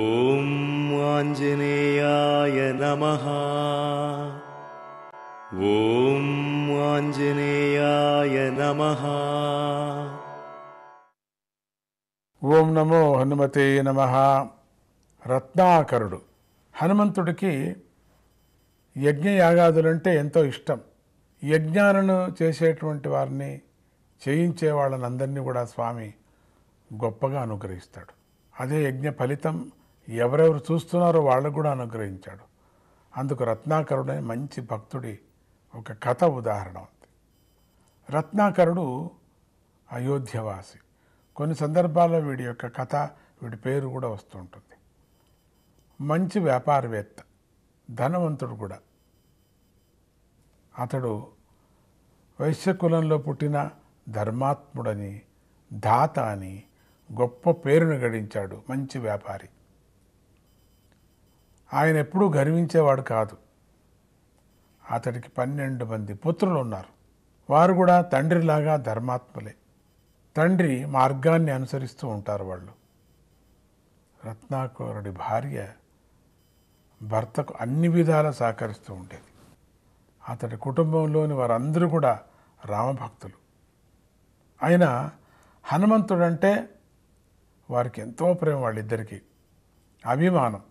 ఓం ఆంజనేయాయ నమ ఓం ఆంజనేయాయ నమ ఓం నమో హనుమతే నమ రత్నాకరుడు హనుమంతుడికి యజ్ఞయాగాదులంటే ఎంతో ఇష్టం యజ్ఞాలను చేసేటువంటి వారిని చేయించే వాళ్ళని అందరినీ కూడా స్వామి గొప్పగా అనుగ్రహిస్తాడు అదే యజ్ఞ ఫలితం ఎవరెవరు చూస్తున్నారో వాళ్ళకు కూడా అనుగ్రహించాడు అందుకు రత్నాకరుడనే మంచి భక్తుడి ఒక కథ ఉదాహరణ ఉంది రత్నాకరుడు అయోధ్యవాసి కొన్ని సందర్భాల్లో వీడి యొక్క కథ వీడి పేరు కూడా వస్తుంటుంది మంచి వ్యాపారవేత్త ధనవంతుడు కూడా అతడు వైశ్యకులంలో పుట్టిన ధర్మాత్ముడని దాత అని గొప్ప పేరును గడించాడు మంచి వ్యాపారి ఆయన ఎప్పుడూ గర్వించేవాడు కాదు అతడికి పన్నెండు మంది పుత్రులు ఉన్నారు వారు కూడా తండ్రిలాగా ధర్మాత్ములే తండ్రి మార్గాన్ని అనుసరిస్తూ ఉంటారు వాళ్ళు రత్నాకరుడి భార్య భర్తకు అన్ని విధాలా సహకరిస్తూ ఉండేది అతడి కుటుంబంలోని వారందరూ కూడా రామభక్తులు ఆయన హనుమంతుడంటే వారికి ఎంతో ప్రేమ వాళ్ళిద్దరికీ అభిమానం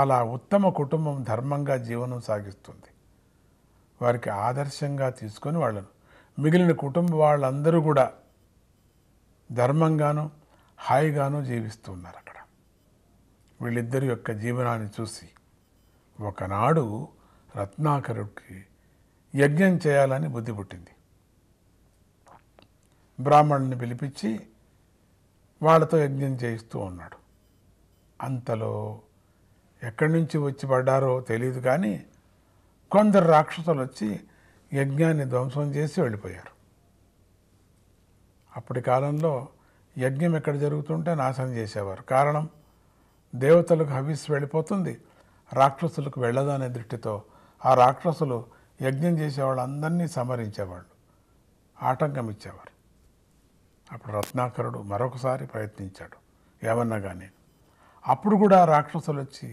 అలా ఉత్తమ కుటుంబం ధర్మంగా జీవనం సాగిస్తుంది వారికి ఆదర్శంగా తీసుకొని వాళ్ళను మిగిలిన కుటుంబ వాళ్ళందరూ కూడా ధర్మంగాను హాయిగాను జీవిస్తున్నారు అక్కడ వీళ్ళిద్దరి యొక్క జీవనాన్ని చూసి ఒకనాడు రత్నాకరుడికి యజ్ఞం చేయాలని బుద్ధి పుట్టింది బ్రాహ్మణుని పిలిపించి వాళ్ళతో యజ్ఞం చేయిస్తూ ఉన్నాడు అంతలో ఎక్కడి నుంచి వచ్చి పడ్డారో తెలియదు కానీ కొందరు రాక్షసులు వచ్చి యజ్ఞాన్ని ధ్వంసం చేసి వెళ్ళిపోయారు అప్పటి కాలంలో యజ్ఞం ఎక్కడ జరుగుతుంటే నాశనం చేసేవారు కారణం దేవతలకు హవిస్ వెళ్ళిపోతుంది రాక్షసులకు వెళ్ళదనే దృష్టితో ఆ రాక్షసులు యజ్ఞం చేసే వాళ్ళందరినీ సంహరించేవాళ్ళు ఆటంకం ఇచ్చేవారు అప్పుడు రత్నాకరుడు మరొకసారి ప్రయత్నించాడు ఏమన్నా కానీ అప్పుడు కూడా రాక్షసులు వచ్చి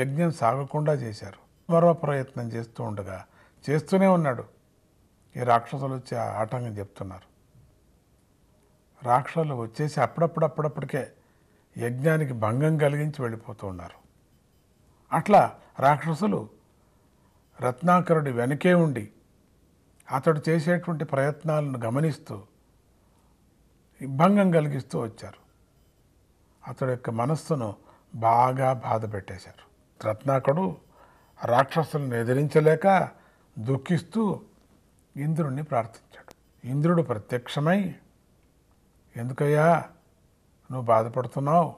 యజ్ఞం సాగకుండా చేశారు మరో ప్రయత్నం చేస్తూ ఉండగా చేస్తూనే ఉన్నాడు ఈ రాక్షసులు వచ్చి ఆటంకం చెప్తున్నారు రాక్షసులు వచ్చేసి అప్పుడప్పుడు అప్పుడప్పటికే యజ్ఞానికి భంగం కలిగించి వెళ్ళిపోతూ ఉన్నారు అట్లా రాక్షసులు రత్నాకరుడి వెనకే ఉండి అతడు చేసేటువంటి ప్రయత్నాలను గమనిస్తూ భంగం కలిగిస్తూ వచ్చారు అతడి యొక్క మనస్సును బాగా బాధ పెట్టేశారు రత్నాకుడు రాక్షసులను ఎదిరించలేక దుఃఖిస్తూ ఇంద్రుణ్ణి ప్రార్థించాడు ఇంద్రుడు ప్రత్యక్షమై ఎందుకయ్యా నువ్వు బాధపడుతున్నావు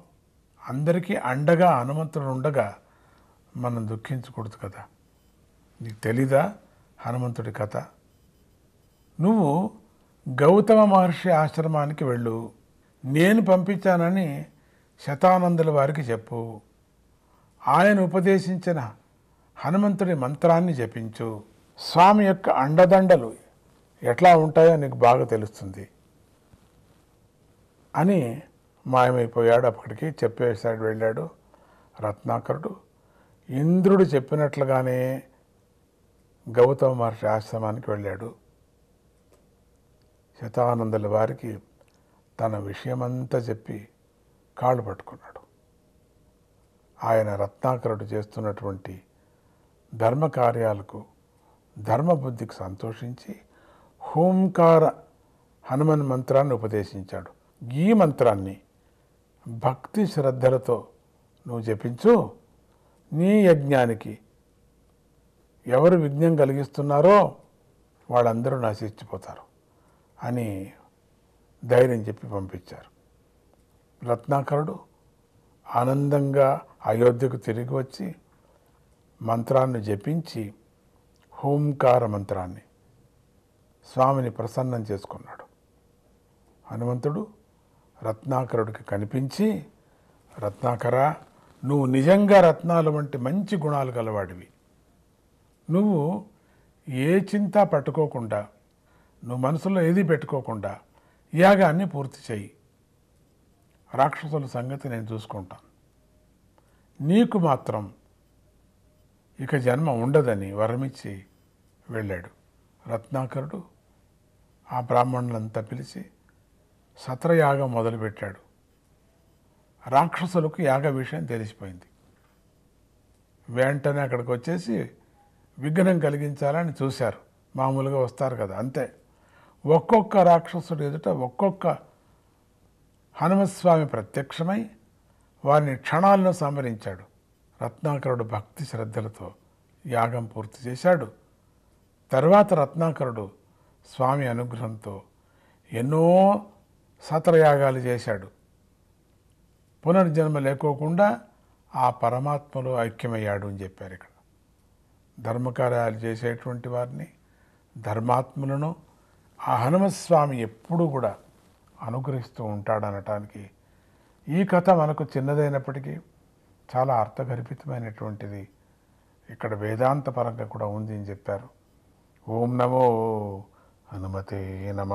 అందరికీ అండగా హనుమంతుడు ఉండగా మనం దుఃఖించకూడదు కదా నీకు తెలీదా హనుమంతుడి కథ నువ్వు గౌతమ మహర్షి ఆశ్రమానికి వెళ్ళు నేను పంపించానని శతానందుల వారికి చెప్పు ఆయన ఉపదేశించిన హనుమంతుడి మంత్రాన్ని జపించు స్వామి యొక్క అండదండలు ఎట్లా ఉంటాయో నీకు బాగా తెలుస్తుంది అని మాయమైపోయాడు అప్పటికి చెప్పేసాడు వెళ్ళాడు రత్నాకరుడు ఇంద్రుడు చెప్పినట్లుగానే గౌతమ మహర్షి ఆశ్రమానికి వెళ్ళాడు శతానందుల వారికి తన విషయమంతా చెప్పి కాళ్ళు పట్టుకున్నాడు ఆయన రత్నాకరుడు చేస్తున్నటువంటి ధర్మ కార్యాలకు ధర్మబుద్ధికి సంతోషించి హోంకార హనుమన్ మంత్రాన్ని ఉపదేశించాడు ఈ మంత్రాన్ని భక్తి శ్రద్ధలతో నువ్వు జపించు నీ యజ్ఞానికి ఎవరు విఘ్నం కలిగిస్తున్నారో వాళ్ళందరూ నశించిపోతారు అని ధైర్యం చెప్పి పంపించారు రత్నాకరుడు ఆనందంగా అయోధ్యకు తిరిగి వచ్చి మంత్రాన్ని జపించి హోంకార మంత్రాన్ని స్వామిని ప్రసన్నం చేసుకున్నాడు హనుమంతుడు రత్నాకరుడికి కనిపించి రత్నాకర నువ్వు నిజంగా రత్నాలు వంటి మంచి గుణాలు గలవాడివి నువ్వు ఏ చింత పట్టుకోకుండా నువ్వు మనసులో ఏది పెట్టుకోకుండా యాగాన్ని పూర్తి చేయి రాక్షసుల సంగతి నేను చూసుకుంటాను నీకు మాత్రం ఇక జన్మ ఉండదని వరమిచ్చి వెళ్ళాడు రత్నాకరుడు ఆ బ్రాహ్మణులంతా పిలిచి సత్రయాగం మొదలుపెట్టాడు రాక్షసులకు యాగ విషయం తెలిసిపోయింది వెంటనే అక్కడికి వచ్చేసి విఘ్నం కలిగించాలని చూశారు మామూలుగా వస్తారు కదా అంతే ఒక్కొక్క రాక్షసుడు ఎదుట ఒక్కొక్క హనుమస్వామి ప్రత్యక్షమై వారిని క్షణాలను సంభరించాడు రత్నాకరుడు భక్తి శ్రద్ధలతో యాగం పూర్తి చేశాడు తర్వాత రత్నాకరుడు స్వామి అనుగ్రహంతో ఎన్నో సతరయాగాలు చేశాడు పునర్జన్మ లేకోకుండా ఆ పరమాత్మలో ఐక్యమయ్యాడు అని చెప్పారు ఇక్కడ ధర్మకార్యాలు చేసేటువంటి వారిని ధర్మాత్ములను ఆ హనుమస్వామి ఎప్పుడూ కూడా అనుగ్రహిస్తూ ఉంటాడనటానికి ఈ కథ మనకు చిన్నదైనప్పటికీ చాలా అర్థగర్భితమైనటువంటిది ఇక్కడ వేదాంత పరంగా కూడా ఉంది అని చెప్పారు ఓం నమో హనుమతే నమ